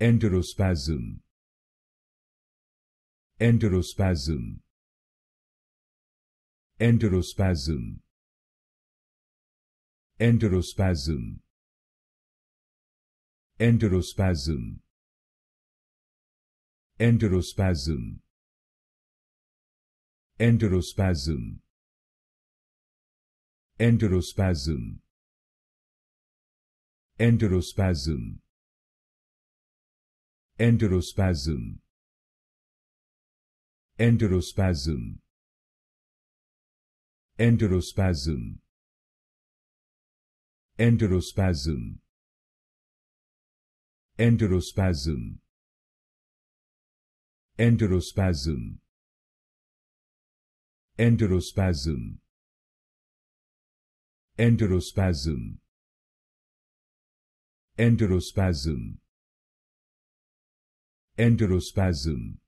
enterospasm enterospasm enterospasm enterospasm enterospasm enterospasm enterospasm enterospasm enterospasm enterospasm enterospasm enterospasm enterospasm enterospasm enterospasm enterospasm enterospasm enterospasm enterospasm